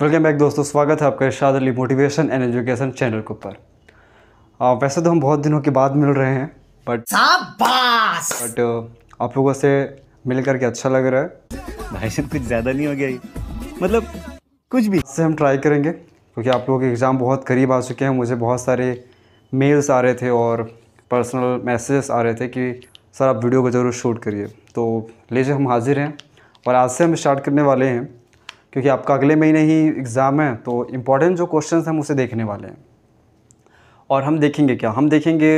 Welcome back दोस्तों स्वागत है आपका Irshad Ali motivation and education channel के ऊपर वैसे तो हम बहुत दिनों के बाद मिल रहे हैं बट बट आप लोगों से मिल करके अच्छा लग रहा है भाई साहब कुछ ज़्यादा नहीं हो गया मतलब कुछ भी से हम ट्राई करेंगे क्योंकि आप लोगों के एग्ज़ाम बहुत करीब आ चुके हैं मुझे बहुत सारे मेल्स आ रहे थे और पर्सनल मैसेजेस आ रहे थे कि सर आप वीडियो को ज़रूर शूट करिए तो लीजिए हम हाजिर हैं और आज से हम स्टार्ट करने वाले हैं क्योंकि आपका अगले महीने ही एग्ज़ाम है तो इम्पॉर्टेंट जो क्वेश्चन हम उसे देखने वाले हैं और हम देखेंगे क्या हम देखेंगे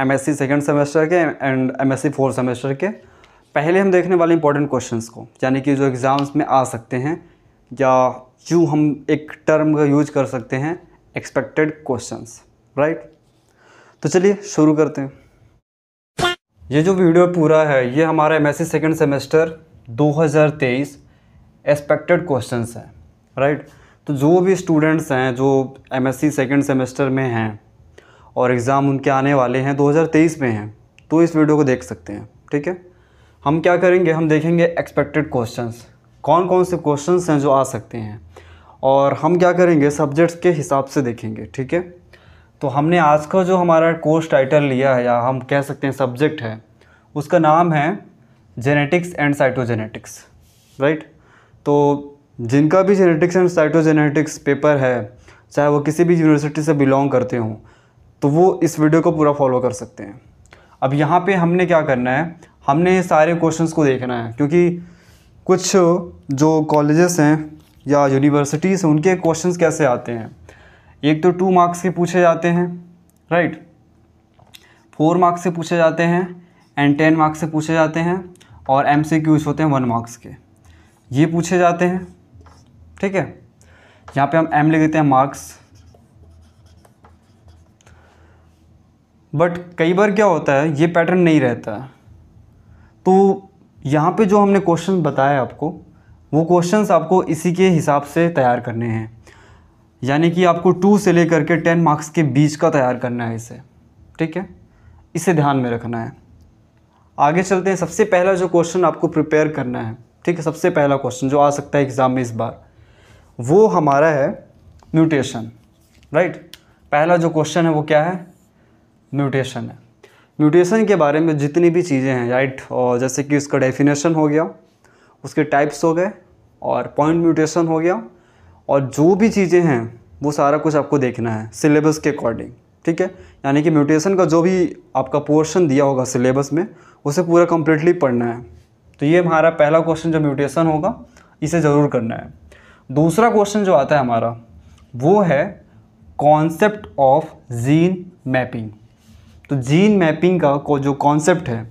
एम एस सेकेंड सेमेस्टर के and M S fourth semester के पहले हम देखने वाले इंपॉर्टेंट क्वेश्चंस को यानी कि जो एग्ज़ाम्स में आ सकते हैं या क्यों हम एक टर्म का यूज कर सकते हैं एक्सपेक्टेड क्वेश्चंस राइट तो चलिए शुरू करते हैं ये जो वीडियो पूरा है ये हमारा M S second semester 2023 expected question हैं राइट तो जो भी स्टूडेंट्स हैं जो M S C second semester में हैं और एग्ज़ाम उनके आने वाले हैं 2023 में हैं तो इस वीडियो को देख सकते हैं ठीक है हम क्या करेंगे हम देखेंगे एक्सपेक्टेड क्वेश्चंस कौन कौन से क्वेश्चंस हैं जो आ सकते हैं और हम क्या करेंगे सब्जेक्ट्स के हिसाब से देखेंगे ठीक है तो हमने आज का जो हमारा कोर्स टाइटल लिया है या हम कह सकते हैं सब्जेक्ट है उसका नाम है जेनेटिक्स एंड साइटोजेनेटिक्स राइट तो जिनका भी जेनेटिक्स एंड साइटोजेनेटिक्स पेपर है चाहे वो किसी भी यूनिवर्सिटी से बिलोंग करते हों तो वो इस वीडियो को पूरा फॉलो कर सकते हैं अब यहाँ पे हमने क्या करना है हमने सारे क्वेश्चंस को देखना है क्योंकि कुछ जो कॉलेजेस हैं या यूनिवर्सिटीज़ हैं उनके क्वेश्चंस कैसे आते हैं एक तो टू मार्क्स के पूछे जाते हैं राइट फोर मार्क्स से पूछे जाते हैं एंड टेन मार्क्स से पूछे जाते हैं और एम होते हैं वन मार्क्स के ये पूछे जाते हैं ठीक है यहाँ पे हम एम लिख देते हैं मार्क्स बट कई बार क्या होता है ये पैटर्न नहीं रहता है तो यहाँ पे जो हमने क्वेश्चन बताया आपको वो क्वेश्चंस आपको इसी के हिसाब से तैयार करने हैं यानी कि आपको टू से लेकर के टेन मार्क्स के बीच का तैयार करना है इसे ठीक है इसे ध्यान में रखना है आगे चलते हैं सबसे पहला जो क्वेश्चन आपको प्रिपेयर करना है ठीक है सबसे पहला क्वेश्चन जो आ सकता है एग्ज़ाम में इस बार वो हमारा है म्यूटेशन राइट पहला जो क्वेश्चन है वो क्या है म्यूटेशन है म्यूटेशन के बारे में जितनी भी चीज़ें हैं राइट और जैसे कि उसका डेफिनेशन हो गया उसके टाइप्स हो गए और पॉइंट म्यूटेशन हो गया और जो भी चीज़ें हैं वो सारा कुछ आपको देखना है सिलेबस के अकॉर्डिंग ठीक है यानी कि म्यूटेशन का जो भी आपका पोर्शन दिया होगा सिलेबस में उसे पूरा कम्प्लीटली पढ़ना है तो ये हमारा पहला क्वेश्चन जो म्यूटेशन होगा इसे ज़रूर करना है दूसरा क्वेश्चन जो आता है हमारा वो है कॉन्सेप्ट ऑफ जीन मैपिंग तो जीन मैपिंग का को जो कॉन्सेप्ट है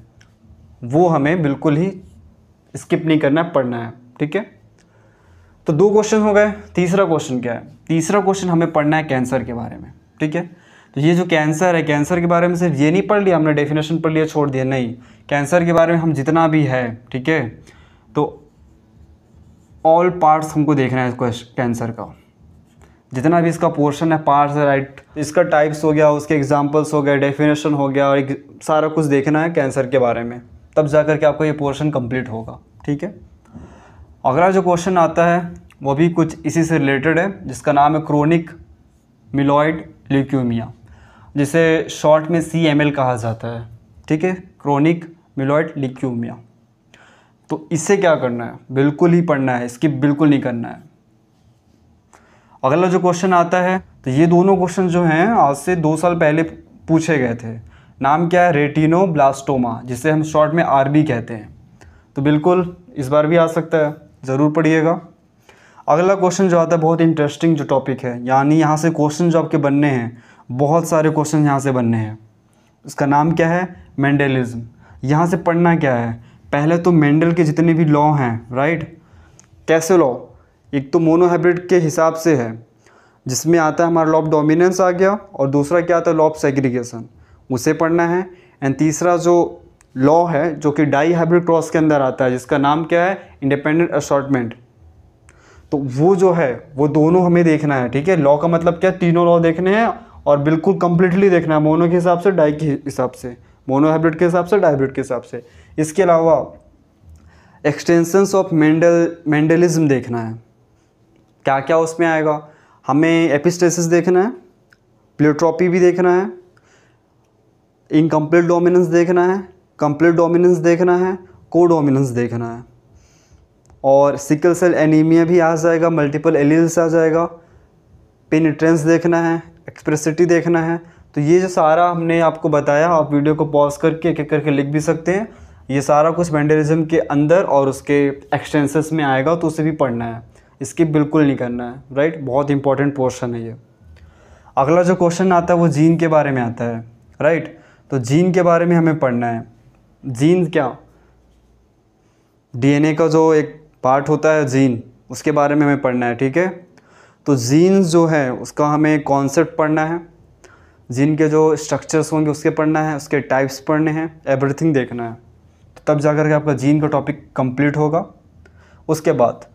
वो हमें बिल्कुल ही स्किप नहीं करना है पढ़ना है ठीक है तो दो क्वेश्चन हो गए तीसरा क्वेश्चन क्या है तीसरा क्वेश्चन हमें पढ़ना है कैंसर के बारे में ठीक है तो ये जो कैंसर है कैंसर के बारे में सिर्फ ये नहीं पढ़ लिया हमने डेफिनेशन पढ़ लिया छोड़ दिया नहीं कैंसर के बारे में हम जितना भी है ठीक है तो ऑल पार्ट्स हमको देखना है इसको कैंसर का जितना भी इसका पोर्शन है पार्ट्स है राइट इसका टाइप्स हो गया उसके एग्जाम्पल्स हो गए डेफिनेशन हो गया और सारा कुछ देखना है कैंसर के बारे में तब जा करके के आपका ये पोर्शन कम्प्लीट होगा ठीक है अगला जो क्वेश्चन आता है वो भी कुछ इसी से रिलेटेड है जिसका नाम है क्रोनिक मिलोइड ल्यूक्यूमिया जिसे शॉर्ट में सी एम एल कहा जाता है ठीक है क्रोनिक मिलोइड लिक्यूमिया तो इसे क्या करना है बिल्कुल ही पढ़ना है स्किप बिल्कुल नहीं करना है अगला जो क्वेश्चन आता है तो ये दोनों क्वेश्चन जो हैं आज से दो साल पहले पूछे गए थे नाम क्या है रेटिनो ब्लास्टोमा जिसे हम शॉर्ट में आर कहते हैं तो बिल्कुल इस बार भी आ सकता है ज़रूर पढ़िएगा अगला क्वेश्चन जो आता है बहुत इंटरेस्टिंग जो टॉपिक है यानी यहाँ से क्वेश्चन जो आपके बनने हैं बहुत सारे क्वेश्चन यहाँ से बनने हैं उसका नाम क्या है मैंडेलिज्म यहाँ से पढ़ना क्या है पहले तो मेंडल के जितने भी लॉ हैं राइट कैसे लॉ एक तो मोनोहाइब्रिड के हिसाब से है जिसमें आता है हमारा लॉ ऑफ डोमिनेंस आ गया और दूसरा क्या आता है लॉ ऑफ सेग्रीगेशन उसे पढ़ना है एंड तीसरा जो लॉ है जो कि डाई हाइब्रिड क्रॉस के अंदर आता है जिसका नाम क्या है इंडिपेंडेंट असॉटमेंट तो वो जो है वो दोनों हमें देखना है ठीक है लॉ का मतलब क्या तीनों लॉ देखने हैं और बिल्कुल कम्प्लीटली देखना है मोनो के हिसाब से डाई के हिसाब से मोनोहाइब्रिड के हिसाब से डाइब्रिड के हिसाब से इसके अलावा एक्सटेंसन्स ऑफ मेंडल मेंडलिज्म देखना है क्या क्या उसमें आएगा हमें एपिस्टेसिस देखना है प्लेट्रॉपी भी देखना है इनकम्प्लीट डोमिनेंस देखना है कम्प्लीट डोमिनेंस देखना है को डोमिनेंस देखना है और सिकल सेल एनीमिया भी आ जाएगा मल्टीपल एलियस आ जाएगा पेनिट्रेंस देखना है एक्सप्रेसिटी देखना है तो ये जो सारा हमने आपको बताया आप वीडियो को पॉज करके एक एक करके लिख भी सकते हैं ये सारा कुछ वेंडरिज्म के अंदर और उसके एक्सटेंसेस में आएगा तो उसे भी पढ़ना है इसकी बिल्कुल नहीं करना है राइट बहुत इंपॉर्टेंट पोर्शन है ये अगला जो क्वेश्चन आता है वो जीन के बारे में आता है राइट तो जीन के बारे में हमें पढ़ना है जीन क्या डीएनए का जो एक पार्ट होता है जीन उसके बारे में हमें पढ़ना है ठीक है तो जीन्स जो है उसका हमें कॉन्सेप्ट पढ़ना है जिनके जो स्ट्रक्चर्स होंगे उसके पढ़ना है उसके टाइप्स पढ़ने हैं एवरीथिंग देखना है तो तब जा कर के आपका जीन का टॉपिक कंप्लीट होगा उसके बाद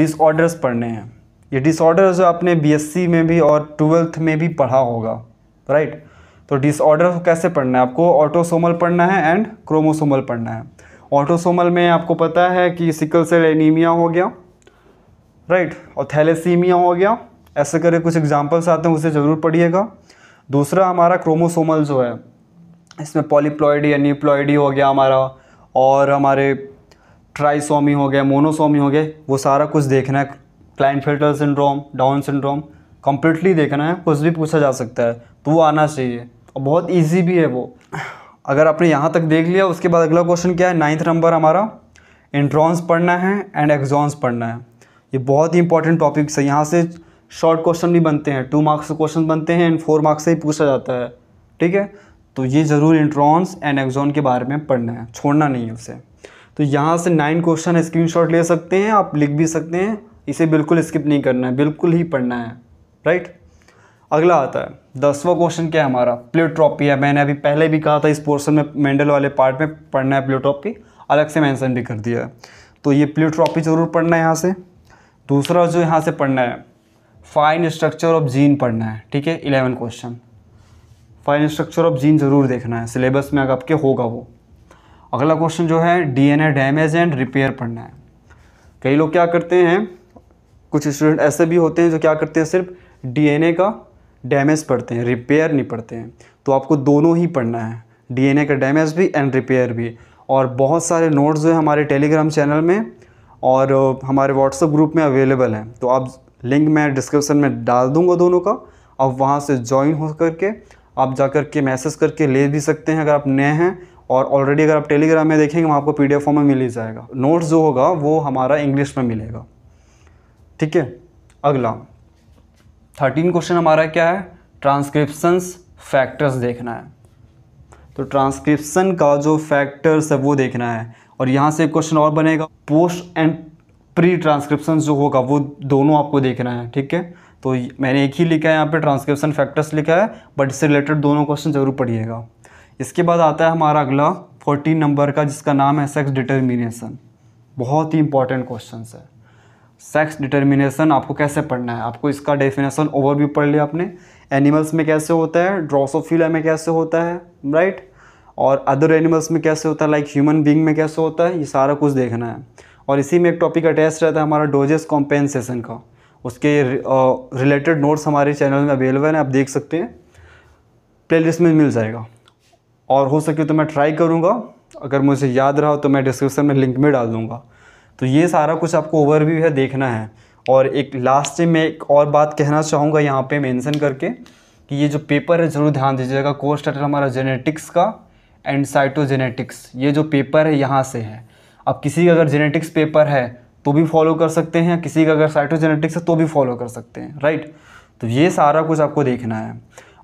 डिसऑर्डर्स पढ़ने हैं ये डिसऑर्डर्स जो आपने बीएससी में भी और ट्वेल्थ में भी पढ़ा होगा राइट तो डिसऑर्डर कैसे पढ़ना है आपको ऑटोसोमल पढ़ना है एंड क्रोमोसोमल पढ़ना है ऑटोसोमल में आपको पता है कि सिकल सेल एनीमिया हो गया राइट और थैलेसीमिया हो गया ऐसे करके कुछ एग्जाम्पल्स आते हैं उसे ज़रूर पढ़िएगा दूसरा हमारा क्रोमोसोमल जो है इसमें पॉलीप्लॉयडी या न्यूप्लॉयडी हो गया हमारा और हमारे ट्राइसोमी हो गया मोनोसोमी हो गए वो सारा कुछ देखना है Klinefelter syndrome Down syndrome completely देखना है कुछ भी पूछा जा सकता है तो वो आना चाहिए और बहुत ईजी भी है वो अगर आपने यहाँ तक देख लिया उसके बाद अगला क्वेश्चन क्या है नाइन्थ नंबर हमारा इंट्रॉन्स पढ़ना है एंड एग्जॉन्स पढ़ना है ये बहुत ही इंपॉर्टेंट टॉपिक्स है यहाँ से शॉर्ट क्वेश्चन भी बनते हैं टू मार्क्स के क्वेश्चन बनते हैं एंड फोर मार्क्स से ही पूछा जाता है ठीक है तो ये ज़रूर इंट्रॉन्स एंड एक्जॉन के बारे में पढ़ना है छोड़ना नहीं है उसे तो यहाँ से नाइन क्वेश्चन स्क्रीन ले सकते हैं आप लिख भी सकते हैं इसे बिल्कुल स्किप नहीं करना है बिल्कुल ही पढ़ना है राइट अगला आता है दसवा क्वेश्चन क्या है हमारा प्लेट्रॉपी है मैंने अभी पहले भी कहा था इस पोर्शन में मेंडल वाले पार्ट में पढ़ना है प्लेट्रॉपी अलग से मेंशन भी कर दिया है तो ये प्लेट्रॉपी ज़रूर पढ़ना है यहाँ से दूसरा जो यहाँ से पढ़ना है फाइन स्ट्रक्चर ऑफ जीन पढ़ना है ठीक है eleven question fine structure of gene ज़रूर देखना है सिलेबस में अगर आपके होगा वो अगला क्वेश्चन जो है डीएनए डैमेज एंड रिपेयर पढ़ना है कई लोग क्या करते हैं कुछ स्टूडेंट ऐसे भी होते हैं जो क्या करते हैं सिर्फ डीएनए का डैमेज पढ़ते हैं रिपेयर नहीं पढ़ते हैं तो आपको दोनों ही पढ़ना है डीएनए का डैमेज भी एंड रिपेयर भी और बहुत सारे नोट्स जो है हमारे टेलीग्राम चैनल में और हमारे व्हाट्सएप ग्रुप में अवेलेबल हैं तो आप लिंक मैं डिस्क्रिप्शन में डाल दूंगा दोनों का और वहाँ से ज्वाइन हो करके आप जा कर के मैसेज करके ले भी सकते हैं अगर आप नए हैं और ऑलरेडी अगर आप टेलीग्राम में देखेंगे वहाँ आपको पी फॉर्म में मिल ही जाएगा नोट्स जो होगा वो हमारा इंग्लिश में मिलेगा ठीक है अगला थर्टीन क्वेश्चन हमारा क्या है ट्रांसक्रिप्शंस फैक्टर्स देखना है तो ट्रांसक्रिप्शन का जो फैक्टर्स है वो देखना है और यहाँ से क्वेश्चन और बनेगा पोस्ट एंड प्री ट्रांसक्रिप्शन जो होगा वो दोनों आपको देखना है ठीक है तो मैंने एक ही लिखा है यहाँ पे ट्रांसक्रिप्शन फैक्टर्स लिखा है बट इससे रिलेटेड दोनों क्वेश्चन जरूर पढ़िएगा इसके बाद आता है हमारा अगला फोर्टीन नंबर का जिसका नाम है सेक्स डिटर्मिनेशन बहुत ही इंपॉर्टेंट क्वेश्चन है सेक्स डिटर्मिनेशन आपको कैसे पढ़ना है आपको इसका डेफिनेशन ओवरव्यू पढ़ लिया आपने एनिमल्स में कैसे होता है फील में कैसे होता है राइट right? और अदर एनिमल्स में कैसे होता है लाइक ह्यूमन बींग में कैसे होता है ये सारा कुछ देखना है और इसी में एक टॉपिक अटैच रहता है हमारा डोजेस कॉम्पेंसेशन का उसके रिलेटेड नोट्स हमारे चैनल में अवेलेबल हैं आप देख सकते हैं प्लेलिस्ट में मिल जाएगा और हो सके तो मैं ट्राई करूँगा अगर मुझे याद रहा तो मैं डिस्क्रिप्शन में लिंक में डाल दूँगा तो ये सारा कुछ आपको ओवरव्यू है देखना है और एक लास्ट में मैं एक और बात कहना चाहूँगा यहाँ पे मेंशन करके कि ये जो पेपर है ज़रूर ध्यान दीजिएगा कोर्स टाइटल हमारा जेनेटिक्स का एंड साइटोजेनेटिक्स ये जो पेपर है यहाँ से है अब किसी का अगर जेनेटिक्स पेपर है तो भी फॉलो कर सकते हैं किसी का अगर साइटोजेनेटिक्स है तो भी फॉलो कर सकते हैं राइट तो ये सारा कुछ आपको देखना है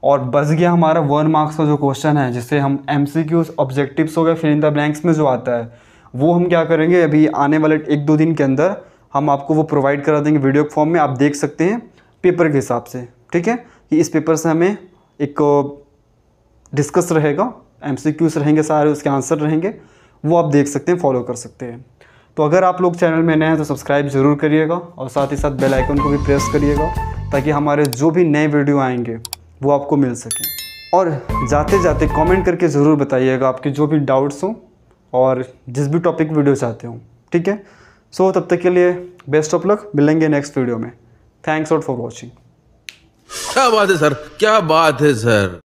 और बस गया हमारा वन मार्क्स का जो क्वेश्चन है जिससे हम एम सी क्यू ऑब्जेक्टिव्स हो गए फिर इन द ब्लैंक्स में जो आता है वो हम क्या करेंगे अभी आने वाले एक दो दिन के अंदर हम आपको वो प्रोवाइड करा देंगे वीडियो फॉर्म में आप देख सकते हैं पेपर के हिसाब से ठीक है कि इस पेपर से हमें एक डिस्कस रहेगा एम रहेंगे सारे उसके आंसर रहेंगे वो आप देख सकते हैं फॉलो कर सकते हैं तो अगर आप लोग चैनल में नए हैं तो सब्सक्राइब ज़रूर करिएगा और साथ ही साथ बेल आइकन को भी प्रेस करिएगा ताकि हमारे जो भी नए वीडियो आएंगे वो आपको मिल सकें और जाते जाते कमेंट करके ज़रूर बताइएगा आपके जो भी डाउट्स हों और जिस भी टॉपिक वीडियो चाहते हों ठीक है सो तब तक के लिए बेस्ट ऑफ लक मिलेंगे नेक्स्ट वीडियो में थैंक्स आउट फॉर वॉचिंग क्या बात है सर क्या बात है सर